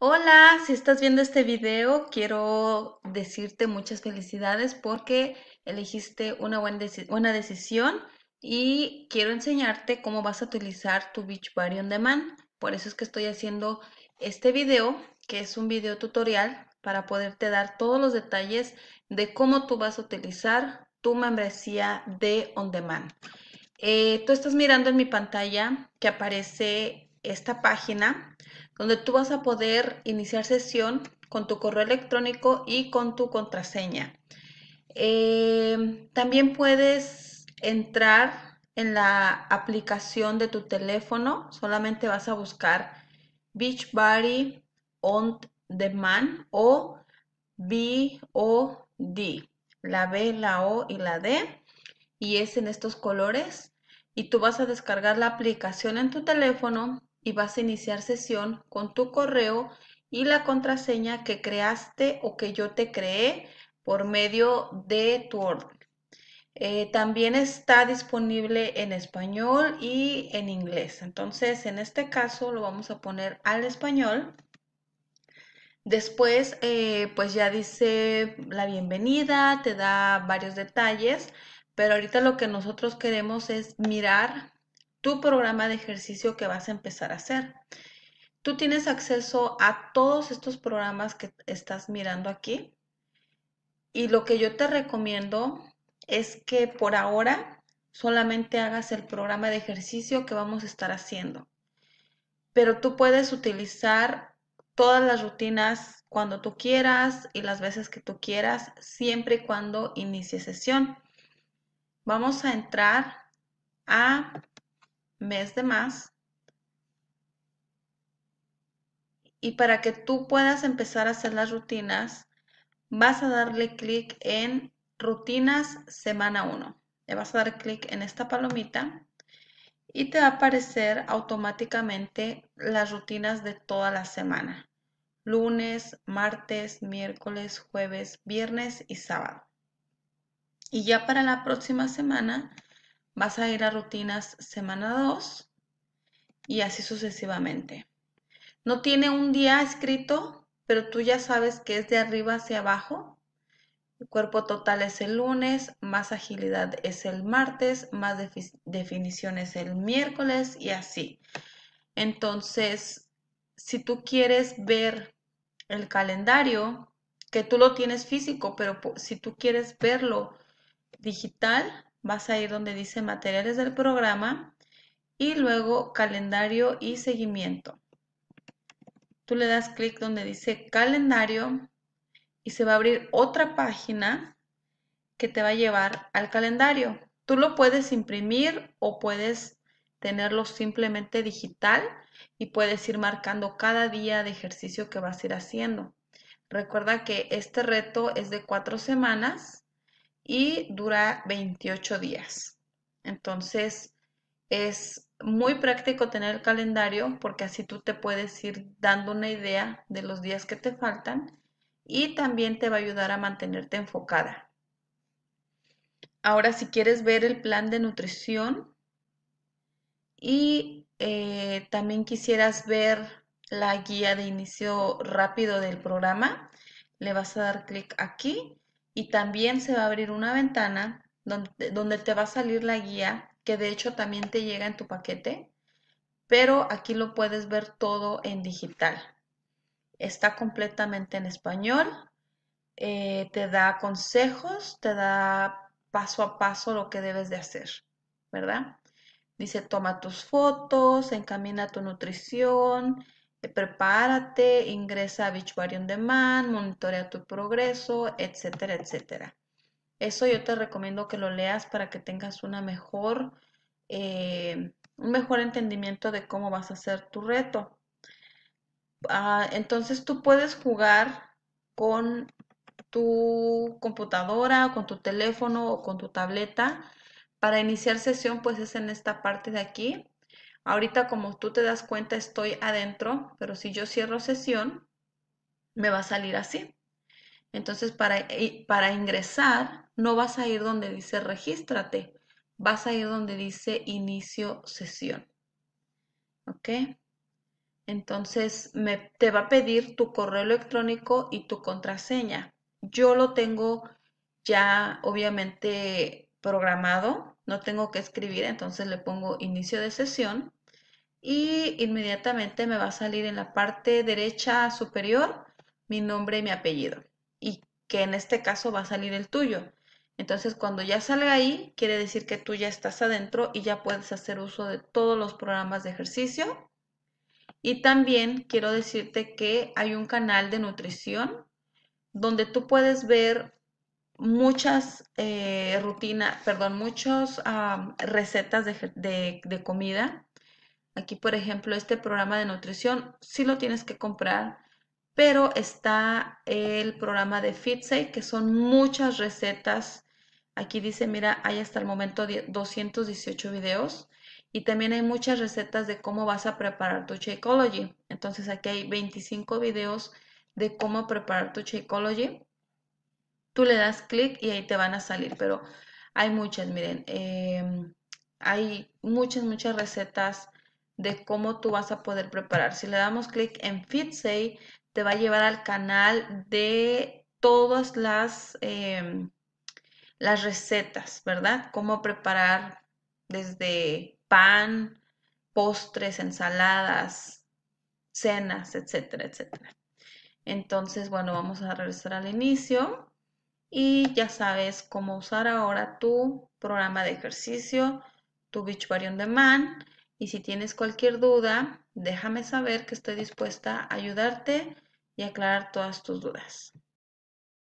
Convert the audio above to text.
Hola, si estás viendo este video, quiero decirte muchas felicidades porque elegiste una buena decisión y quiero enseñarte cómo vas a utilizar tu Beachbody on Demand. Por eso es que estoy haciendo este video, que es un video tutorial para poderte dar todos los detalles de cómo tú vas a utilizar tu membresía de On Demand. Eh, tú estás mirando en mi pantalla que aparece esta página donde tú vas a poder iniciar sesión con tu correo electrónico y con tu contraseña. Eh, también puedes entrar en la aplicación de tu teléfono, solamente vas a buscar Beachbody on Demand o O D. la B, la O y la D, y es en estos colores. Y tú vas a descargar la aplicación en tu teléfono y vas a iniciar sesión con tu correo y la contraseña que creaste o que yo te creé por medio de tu orden. Eh, también está disponible en español y en inglés. Entonces, en este caso lo vamos a poner al español. Después, eh, pues ya dice la bienvenida, te da varios detalles, pero ahorita lo que nosotros queremos es mirar tu programa de ejercicio que vas a empezar a hacer. Tú tienes acceso a todos estos programas que estás mirando aquí. Y lo que yo te recomiendo es que por ahora solamente hagas el programa de ejercicio que vamos a estar haciendo. Pero tú puedes utilizar todas las rutinas cuando tú quieras y las veces que tú quieras, siempre y cuando inicie sesión. Vamos a entrar a mes de más. Y para que tú puedas empezar a hacer las rutinas, vas a darle clic en rutinas semana 1. Le vas a dar clic en esta palomita y te va a aparecer automáticamente las rutinas de toda la semana. Lunes, martes, miércoles, jueves, viernes y sábado. Y ya para la próxima semana Vas a ir a rutinas semana 2 y así sucesivamente. No tiene un día escrito, pero tú ya sabes que es de arriba hacia abajo. El cuerpo total es el lunes, más agilidad es el martes, más definición es el miércoles y así. Entonces, si tú quieres ver el calendario, que tú lo tienes físico, pero si tú quieres verlo digital, vas a ir donde dice materiales del programa y luego calendario y seguimiento. Tú le das clic donde dice calendario y se va a abrir otra página que te va a llevar al calendario. Tú lo puedes imprimir o puedes tenerlo simplemente digital y puedes ir marcando cada día de ejercicio que vas a ir haciendo. Recuerda que este reto es de cuatro semanas y dura 28 días. Entonces, es muy práctico tener el calendario porque así tú te puedes ir dando una idea de los días que te faltan y también te va a ayudar a mantenerte enfocada. Ahora, si quieres ver el plan de nutrición y eh, también quisieras ver la guía de inicio rápido del programa, le vas a dar clic aquí y también se va a abrir una ventana donde, donde te va a salir la guía, que de hecho también te llega en tu paquete, pero aquí lo puedes ver todo en digital. Está completamente en español, eh, te da consejos, te da paso a paso lo que debes de hacer, ¿verdad? Dice, toma tus fotos, encamina tu nutrición, prepárate, ingresa a Beachbody on Demand, monitorea tu progreso, etcétera, etcétera. Eso yo te recomiendo que lo leas para que tengas una mejor, eh, un mejor entendimiento de cómo vas a hacer tu reto. Ah, entonces tú puedes jugar con tu computadora, con tu teléfono o con tu tableta. Para iniciar sesión, pues es en esta parte de aquí, Ahorita como tú te das cuenta estoy adentro, pero si yo cierro sesión, me va a salir así. Entonces para, para ingresar no vas a ir donde dice regístrate, vas a ir donde dice inicio sesión. ¿Ok? Entonces te va a pedir tu correo electrónico y tu contraseña. Yo lo tengo ya obviamente programado, no tengo que escribir, entonces le pongo inicio de sesión y inmediatamente me va a salir en la parte derecha superior mi nombre y mi apellido y que en este caso va a salir el tuyo. Entonces cuando ya salga ahí, quiere decir que tú ya estás adentro y ya puedes hacer uso de todos los programas de ejercicio. Y también quiero decirte que hay un canal de nutrición donde tú puedes ver muchas eh, rutinas, perdón, muchas recetas de, comida. Aquí, por ejemplo, este programa de nutrición sí lo tienes que comprar, pero está el programa de FitSafe, que son muchas recetas. Aquí dice, mira, hay hasta el momento 218 videos y también hay muchas recetas de cómo vas a preparar tu Shakeology. Entonces, aquí hay 25 videos de cómo preparar tu Shakeology tú le das clic y ahí te van a salir, pero hay muchas, miren, em, hay muchas, muchas recetas de cómo tú vas a poder preparar. Si le damos clic en FitSay, te va a llevar al canal de todas las, em, las recetas, ¿verdad? Cómo preparar desde pan, postres, ensaladas, cenas, etcétera, etcétera. Entonces, bueno, vamos a regresar al inicio. Y ya sabes cómo usar ahora tu programa de ejercicio, tu Beachbody on Demand. Y si tienes cualquier duda, déjame saber que estoy dispuesta a ayudarte y aclarar todas tus dudas.